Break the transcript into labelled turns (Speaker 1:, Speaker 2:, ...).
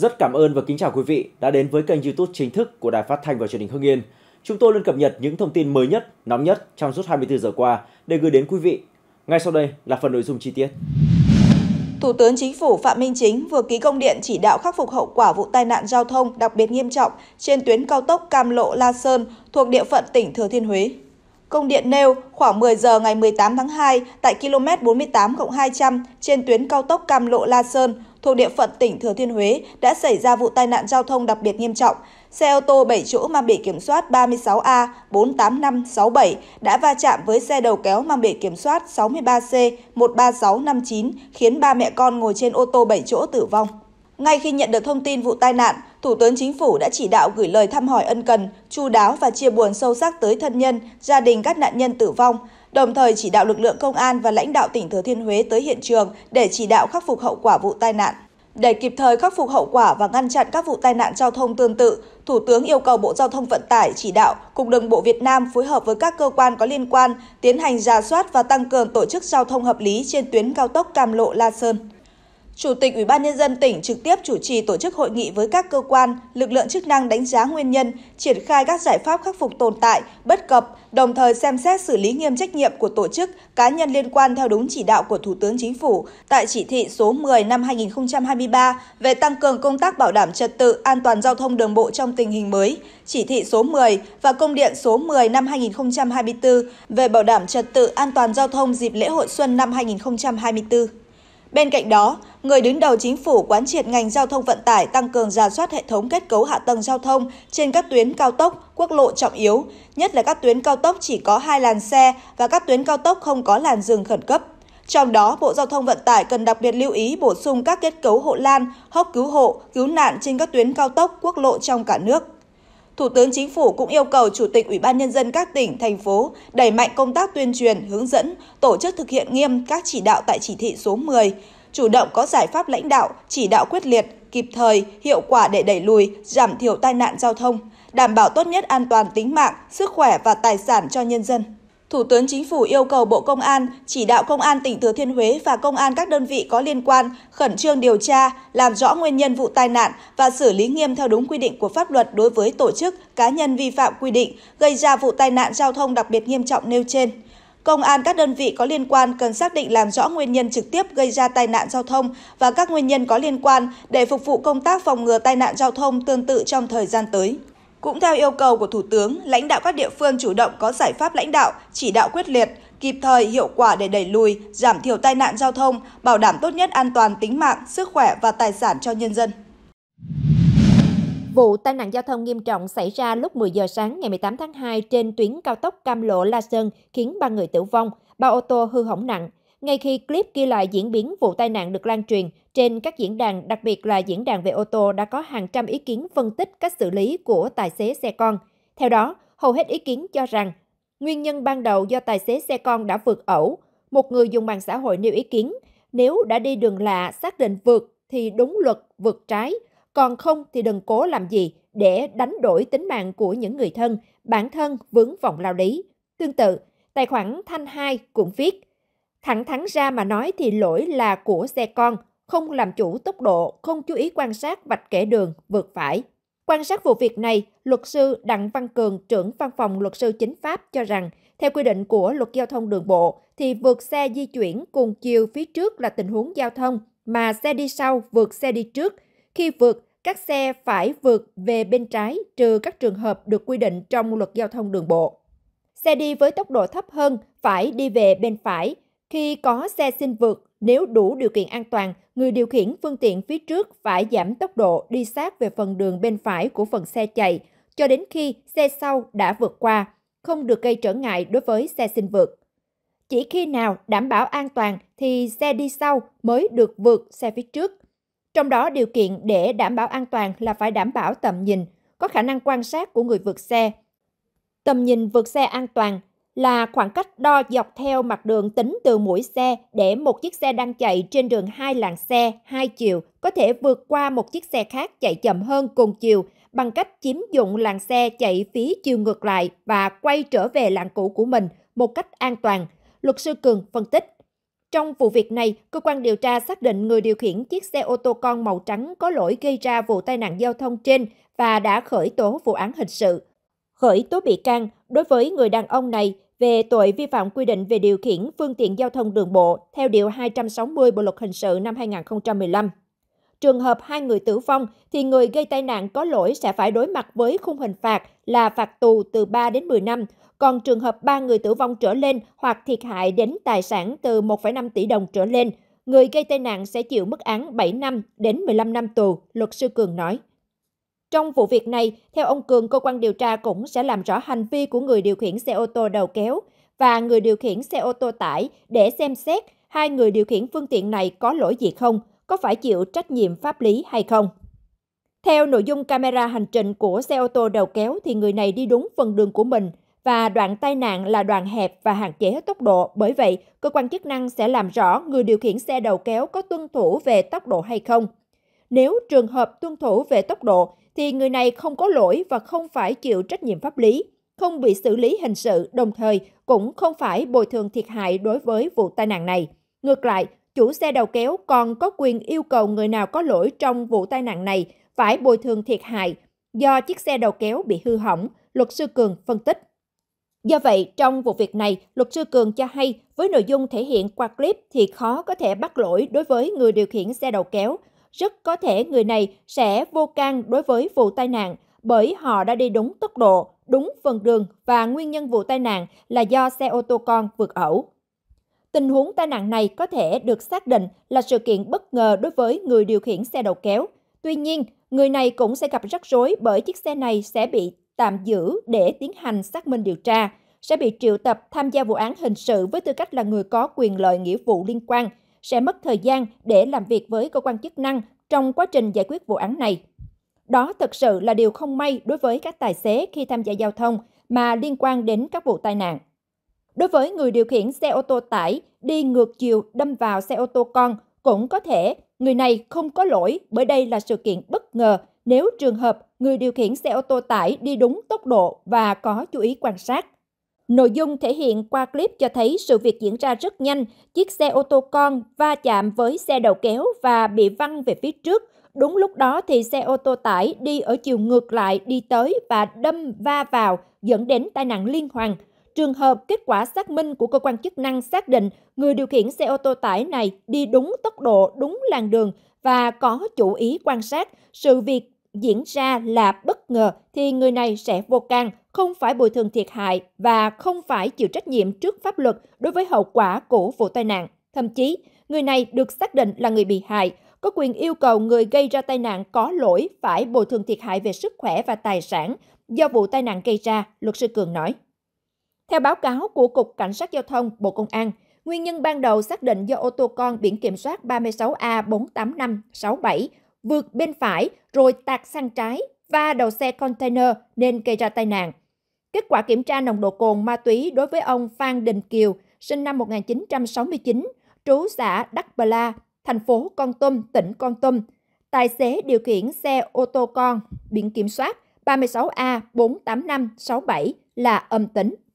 Speaker 1: Rất cảm ơn và kính chào quý vị đã đến với kênh YouTube chính thức của Đài Phát thanh và Truyền hình Hưng Yên. Chúng tôi luôn cập nhật những thông tin mới nhất, nóng nhất trong suốt 24 giờ qua để gửi đến quý vị. Ngay sau đây là phần nội dung chi tiết.
Speaker 2: Thủ tướng Chính phủ Phạm Minh Chính vừa ký công điện chỉ đạo khắc phục hậu quả vụ tai nạn giao thông đặc biệt nghiêm trọng trên tuyến cao tốc Cam Lộ La Sơn thuộc địa phận tỉnh Thừa Thiên Huế. Công điện nêu khoảng 10 giờ ngày 18 tháng 2 tại km 48 200 trên tuyến cao tốc Cam Lộ La Sơn thuộc địa phận tỉnh Thừa Thiên Huế đã xảy ra vụ tai nạn giao thông đặc biệt nghiêm trọng. Xe ô tô 7 chỗ mang biển kiểm soát 36A 48567 đã va chạm với xe đầu kéo mang biển kiểm soát 63C 13659 khiến ba mẹ con ngồi trên ô tô 7 chỗ tử vong. Ngay khi nhận được thông tin vụ tai nạn, Thủ tướng Chính phủ đã chỉ đạo gửi lời thăm hỏi ân cần, chu đáo và chia buồn sâu sắc tới thân nhân, gia đình các nạn nhân tử vong, đồng thời chỉ đạo lực lượng công an và lãnh đạo tỉnh Thừa Thiên Huế tới hiện trường để chỉ đạo khắc phục hậu quả vụ tai nạn. Để kịp thời khắc phục hậu quả và ngăn chặn các vụ tai nạn giao thông tương tự, Thủ tướng yêu cầu Bộ Giao thông Vận tải chỉ đạo Cục Đường bộ Việt Nam phối hợp với các cơ quan có liên quan tiến hành ra soát và tăng cường tổ chức giao thông hợp lý trên tuyến cao tốc Cam Lộ La Sơn. Chủ tịch Ủy ban nhân dân tỉnh trực tiếp chủ trì tổ chức hội nghị với các cơ quan, lực lượng chức năng đánh giá nguyên nhân, triển khai các giải pháp khắc phục tồn tại, bất cập, đồng thời xem xét xử lý nghiêm trách nhiệm của tổ chức, cá nhân liên quan theo đúng chỉ đạo của Thủ tướng Chính phủ tại chỉ thị số 10 năm 2023 về tăng cường công tác bảo đảm trật tự an toàn giao thông đường bộ trong tình hình mới, chỉ thị số 10 và công điện số 10 năm 2024 về bảo đảm trật tự an toàn giao thông dịp lễ hội xuân năm 2024. Bên cạnh đó, người đứng đầu chính phủ quán triệt ngành giao thông vận tải tăng cường giả soát hệ thống kết cấu hạ tầng giao thông trên các tuyến cao tốc, quốc lộ trọng yếu, nhất là các tuyến cao tốc chỉ có hai làn xe và các tuyến cao tốc không có làn dừng khẩn cấp. Trong đó, Bộ Giao thông Vận tải cần đặc biệt lưu ý bổ sung các kết cấu hộ lan, hốc cứu hộ, cứu nạn trên các tuyến cao tốc, quốc lộ trong cả nước. Thủ tướng Chính phủ cũng yêu cầu Chủ tịch Ủy ban Nhân dân các tỉnh, thành phố đẩy mạnh công tác tuyên truyền, hướng dẫn, tổ chức thực hiện nghiêm các chỉ đạo tại chỉ thị số 10, chủ động có giải pháp lãnh đạo, chỉ đạo quyết liệt, kịp thời, hiệu quả để đẩy lùi, giảm thiểu tai nạn giao thông, đảm bảo tốt nhất an toàn tính mạng, sức khỏe và tài sản cho nhân dân. Thủ tướng Chính phủ yêu cầu Bộ Công an chỉ đạo Công an tỉnh Thừa Thiên Huế và Công an các đơn vị có liên quan khẩn trương điều tra, làm rõ nguyên nhân vụ tai nạn và xử lý nghiêm theo đúng quy định của pháp luật đối với tổ chức, cá nhân vi phạm quy định gây ra vụ tai nạn giao thông đặc biệt nghiêm trọng nêu trên. Công an các đơn vị có liên quan cần xác định làm rõ nguyên nhân trực tiếp gây ra tai nạn giao thông và các nguyên nhân có liên quan để phục vụ công tác phòng ngừa tai nạn giao thông tương tự trong thời gian tới. Cũng theo yêu cầu của Thủ tướng, lãnh đạo các địa phương chủ động có giải pháp lãnh đạo, chỉ đạo quyết liệt, kịp thời, hiệu quả để đẩy lùi, giảm thiểu tai nạn giao thông, bảo đảm tốt nhất an toàn tính mạng, sức khỏe và tài sản cho nhân dân.
Speaker 1: Vụ tai nạn giao thông nghiêm trọng xảy ra lúc 10 giờ sáng ngày 18 tháng 2 trên tuyến cao tốc Cam Lộ La Sơn khiến 3 người tử vong, 3 ô tô hư hỏng nặng ngay khi clip ghi lại diễn biến vụ tai nạn được lan truyền trên các diễn đàn, đặc biệt là diễn đàn về ô tô đã có hàng trăm ý kiến phân tích cách xử lý của tài xế xe con. Theo đó, hầu hết ý kiến cho rằng nguyên nhân ban đầu do tài xế xe con đã vượt ẩu. Một người dùng mạng xã hội nêu ý kiến, nếu đã đi đường lạ xác định vượt thì đúng luật vượt trái, còn không thì đừng cố làm gì để đánh đổi tính mạng của những người thân, bản thân vướng vòng lao lý. Tương tự, tài khoản Thanh Hai cũng viết, Thẳng thắn ra mà nói thì lỗi là của xe con, không làm chủ tốc độ, không chú ý quan sát vạch kẻ đường, vượt phải. Quan sát vụ việc này, luật sư Đặng Văn Cường, trưởng văn phòng luật sư chính pháp cho rằng, theo quy định của luật giao thông đường bộ, thì vượt xe di chuyển cùng chiều phía trước là tình huống giao thông mà xe đi sau vượt xe đi trước. Khi vượt, các xe phải vượt về bên trái trừ các trường hợp được quy định trong luật giao thông đường bộ. Xe đi với tốc độ thấp hơn phải đi về bên phải, khi có xe xin vượt, nếu đủ điều kiện an toàn, người điều khiển phương tiện phía trước phải giảm tốc độ đi sát về phần đường bên phải của phần xe chạy cho đến khi xe sau đã vượt qua, không được gây trở ngại đối với xe xin vượt. Chỉ khi nào đảm bảo an toàn thì xe đi sau mới được vượt xe phía trước. Trong đó điều kiện để đảm bảo an toàn là phải đảm bảo tầm nhìn, có khả năng quan sát của người vượt xe. Tầm nhìn vượt xe an toàn là khoảng cách đo dọc theo mặt đường tính từ mũi xe để một chiếc xe đang chạy trên đường hai làn xe hai chiều có thể vượt qua một chiếc xe khác chạy chậm hơn cùng chiều bằng cách chiếm dụng làn xe chạy phía chiều ngược lại và quay trở về làn cũ của mình một cách an toàn, luật sư Cường phân tích. Trong vụ việc này, cơ quan điều tra xác định người điều khiển chiếc xe ô tô con màu trắng có lỗi gây ra vụ tai nạn giao thông trên và đã khởi tố vụ án hình sự khởi tố bị can đối với người đàn ông này về tội vi phạm quy định về điều khiển phương tiện giao thông đường bộ theo Điều 260 Bộ Luật Hình sự năm 2015. Trường hợp hai người tử vong thì người gây tai nạn có lỗi sẽ phải đối mặt với khung hình phạt là phạt tù từ 3 đến 10 năm, còn trường hợp ba người tử vong trở lên hoặc thiệt hại đến tài sản từ 1,5 tỷ đồng trở lên, người gây tai nạn sẽ chịu mức án 7 năm đến 15 năm tù, luật sư Cường nói. Trong vụ việc này, theo ông Cường, cơ quan điều tra cũng sẽ làm rõ hành vi của người điều khiển xe ô tô đầu kéo và người điều khiển xe ô tô tải để xem xét hai người điều khiển phương tiện này có lỗi gì không, có phải chịu trách nhiệm pháp lý hay không. Theo nội dung camera hành trình của xe ô tô đầu kéo thì người này đi đúng phần đường của mình và đoạn tai nạn là đoạn hẹp và hạn chế tốc độ. Bởi vậy, cơ quan chức năng sẽ làm rõ người điều khiển xe đầu kéo có tuân thủ về tốc độ hay không. Nếu trường hợp tuân thủ về tốc độ thì người này không có lỗi và không phải chịu trách nhiệm pháp lý, không bị xử lý hình sự, đồng thời cũng không phải bồi thường thiệt hại đối với vụ tai nạn này. Ngược lại, chủ xe đầu kéo còn có quyền yêu cầu người nào có lỗi trong vụ tai nạn này phải bồi thường thiệt hại do chiếc xe đầu kéo bị hư hỏng, luật sư Cường phân tích. Do vậy, trong vụ việc này, luật sư Cường cho hay với nội dung thể hiện qua clip thì khó có thể bắt lỗi đối với người điều khiển xe đầu kéo rất có thể người này sẽ vô can đối với vụ tai nạn bởi họ đã đi đúng tốc độ, đúng phần đường và nguyên nhân vụ tai nạn là do xe ô tô con vượt ẩu. Tình huống tai nạn này có thể được xác định là sự kiện bất ngờ đối với người điều khiển xe đầu kéo. Tuy nhiên, người này cũng sẽ gặp rắc rối bởi chiếc xe này sẽ bị tạm giữ để tiến hành xác minh điều tra, sẽ bị triệu tập tham gia vụ án hình sự với tư cách là người có quyền lợi nghĩa vụ liên quan – sẽ mất thời gian để làm việc với cơ quan chức năng trong quá trình giải quyết vụ án này. Đó thực sự là điều không may đối với các tài xế khi tham gia giao thông mà liên quan đến các vụ tai nạn. Đối với người điều khiển xe ô tô tải đi ngược chiều đâm vào xe ô tô con cũng có thể người này không có lỗi bởi đây là sự kiện bất ngờ nếu trường hợp người điều khiển xe ô tô tải đi đúng tốc độ và có chú ý quan sát. Nội dung thể hiện qua clip cho thấy sự việc diễn ra rất nhanh, chiếc xe ô tô con va chạm với xe đầu kéo và bị văng về phía trước. Đúng lúc đó thì xe ô tô tải đi ở chiều ngược lại đi tới và đâm va vào dẫn đến tai nạn liên hoàn. Trường hợp kết quả xác minh của cơ quan chức năng xác định người điều khiển xe ô tô tải này đi đúng tốc độ, đúng làn đường và có chủ ý quan sát, sự việc diễn ra là bất ngờ thì người này sẽ vô can, không phải bồi thường thiệt hại và không phải chịu trách nhiệm trước pháp luật đối với hậu quả của vụ tai nạn. Thậm chí, người này được xác định là người bị hại, có quyền yêu cầu người gây ra tai nạn có lỗi phải bồi thường thiệt hại về sức khỏe và tài sản do vụ tai nạn gây ra, luật sư Cường nói. Theo báo cáo của Cục Cảnh sát Giao thông Bộ Công an, nguyên nhân ban đầu xác định do ô tô con biển kiểm soát 36A48567 vượt bên phải rồi tạt sang trái và đầu xe container nên gây ra tai nạn. Kết quả kiểm tra nồng độ cồn ma túy đối với ông Phan Đình Kiều, sinh năm 1969, trú xã Đắc Bờ La, thành phố Con Tum, tỉnh Con Tum. Tài xế điều khiển xe ô tô con, biển kiểm soát 36A48567 là âm tính.